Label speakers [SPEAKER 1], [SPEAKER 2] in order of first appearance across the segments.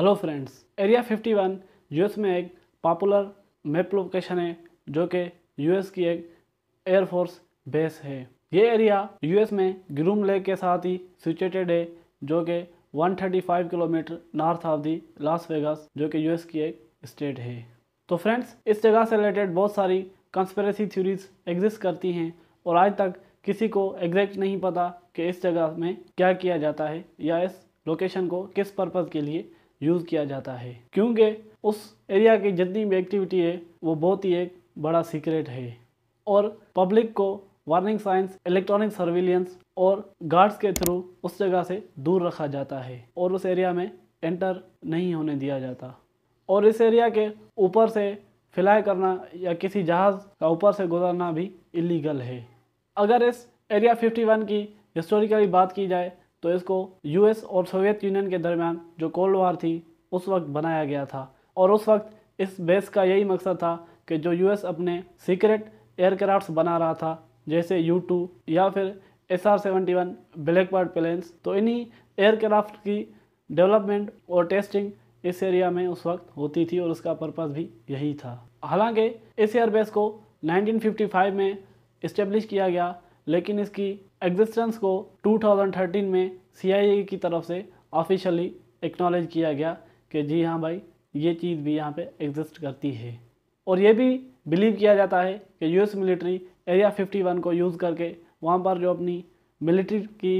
[SPEAKER 1] hello friends area 51 US में एक popular map location है जो कि यूएस की एक एयरफोर्स बेस है ये एरिया यूएस में ग्रूम लेक के साथ ही सिचुएटेड है जो कि 135 kilometre north of the Las Vegas जो कि यूएस की एक स्टेट है तो फ्रेंड्स इस जगह से रिलेटेड बहुत सारी कंस्पेरेसी थ्यूरीज एग्जिस्ट करती हैं और आज तक किसी को एग्जैक्ट नहीं पता कि इस जगह में क्या किया जाता है या इस लोकेशन को किस पर्पज़ के लिए यूज़ किया जाता है क्योंकि उस एरिया की जितनी भी एक्टिविटी है वो बहुत ही एक बड़ा सीक्रेट है और पब्लिक को वार्निंग साइंस इलेक्ट्रॉनिक सर्विलियंस और गार्ड्स के थ्रू उस जगह से दूर रखा जाता है और उस एरिया में एंटर नहीं होने दिया जाता और इस एरिया के ऊपर से फ्लाई करना या किसी जहाज़ का ऊपर से गुजरना भी इलीगल है अगर इस एरिया 51 की हिस्टोरिकली बात की जाए तो इसको यूएस और सोवियत यूनियन के दरमियान जो कोल्ड वार थी उस वक्त बनाया गया था और उस वक्त इस बेस का यही मकसद था कि जो यूएस अपने सीक्रेट एयरक्राफ्ट बना रहा था जैसे यू टू या फिर S R seventy one blackbird planes तो इन्हीं एयरक्राफ्ट की डेवलपमेंट और टेस्टिंग इस एरिया में उस वक्त होती थी और उसका पर्पज़ भी यही था हालांकि इस एयरबेस को 1955 में इस्टेब्लिश किया गया लेकिन इसकी एग्जिस्टेंस को 2013 में सी की तरफ से ऑफिशियली एक्नॉलेज किया गया कि जी हाँ भाई ये चीज़ भी यहाँ पे एग्जिस्ट करती है और ये भी बिलीव किया जाता है कि यूएस मिलिट्री एरिया 51 को यूज़ करके वहाँ पर जो अपनी मिलिट्री की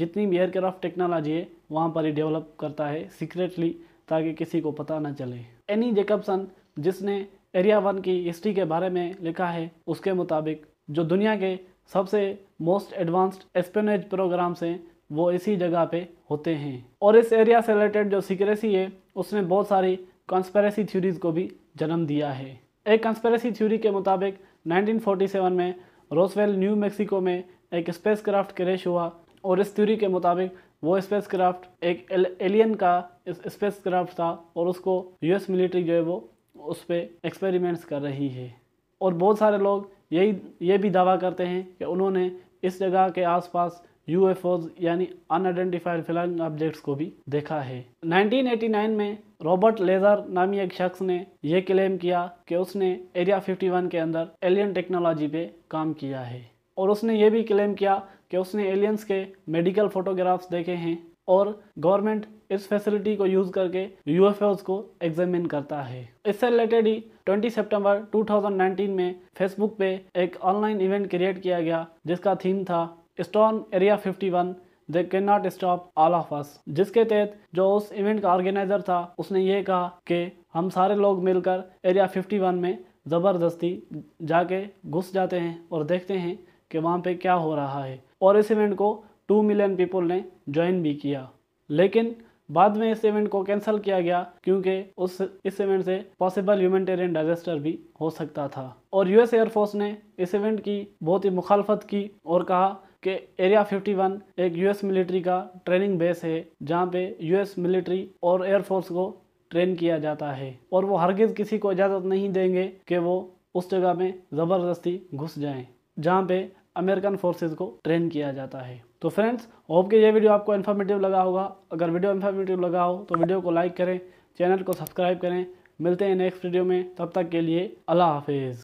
[SPEAKER 1] जितनी भी एयरक्राफ्ट टेक्नोलॉजी है वहाँ पर ही डेवलप करता है सीक्रेटली ताकि किसी को पता ना चले एनी जेकबसन जिसने एरिया वन की हिस्ट्री के बारे में लिखा है उसके मुताबिक जो दुनिया के सबसे मोस्ट एडवांस्ड एस्पेनेज प्रोग्राम्स हैं वो इसी जगह पे होते हैं और इस एरिया से रिलेटेड जो सीक्रेसी है उसने बहुत सारी कॉन्स्पेरेसी थ्योरीज को भी जन्म दिया है एक कंस्पेरेसी थ्योरी के मुताबिक 1947 में रोसवेल न्यू मेक्सिको में एक स्पेस क्राफ्ट क्रैश हुआ और इस थ्योरी के मुताबिक वो स्पेस क्राफ्ट एक एलियन का स्पेस क्राफ्ट था और उसको यूएस मिलिट्री जो है वो उस पर एक्सपेरिमेंट्स कर रही है और बहुत सारे लोग यही ये भी दावा करते हैं कि उन्होंने इस जगह के आसपास यूएफओज यानी अनआइडेंटिफाइड फ्लाइंग ऑब्जेक्ट्स को भी देखा है 1989 में रॉबर्ट लेजर नामी एक शख्स ने यह क्लेम किया कि उसने एरिया 51 के अंदर एलियन टेक्नोलॉजी पे काम किया है और उसने ये भी क्लेम किया कि उसने एलियंस के मेडिकल फोटोग्राफ्स देखे हैं और गवर्नमेंट इस फैसिलिटी को यूज़ करके यू को एग्जामिन करता है इससे रिलेटेड ही 20 सितंबर 2019 में फेसबुक पे एक ऑनलाइन इवेंट क्रिएट किया गया जिसका थीम था stone area 51 they can not stop all of us जिसके तहत जो उस इवेंट का ऑर्गेनाइजर था उसने ये कहा कि हम सारे लोग मिलकर एरिया 51 में ज़बरदस्ती जाके घुस जाते हैं और देखते हैं कि वहाँ पे क्या हो रहा है और इस इवेंट को टू मिलियन पीपल ने ज्वाइन भी किया लेकिन बाद में इस इवेंट को कैंसिल किया गया क्योंकि उस इस इवेंट से पॉसिबल ह्यूमेटेरियन डिजास्टर भी हो सकता था और यूएस एयरफोर्स ने इस इवेंट की बहुत ही मुखालफत की और कहा कि एरिया 51 एक यूएस मिलिट्री का ट्रेनिंग बेस है जहाँ पे यूएस मिलिट्री और एयरफोर्स को ट्रेन किया जाता है और वो हरगिज किसी को इजाज़त नहीं देंगे कि वो उस जगह में ज़बरदस्ती घुस जाएँ जहाँ पे अमेरिकन फोर्सेज को ट्रेन किया जाता है तो फ्रेंड्स होप कि ये वीडियो आपको इन्फॉर्मेटिव लगा होगा अगर वीडियो इन्फॉर्मेटिव लगा हो तो वीडियो को लाइक करें चैनल को सब्सक्राइब करें मिलते हैं नेक्स्ट वीडियो में तब तक के लिए अल्लाह हाफिज़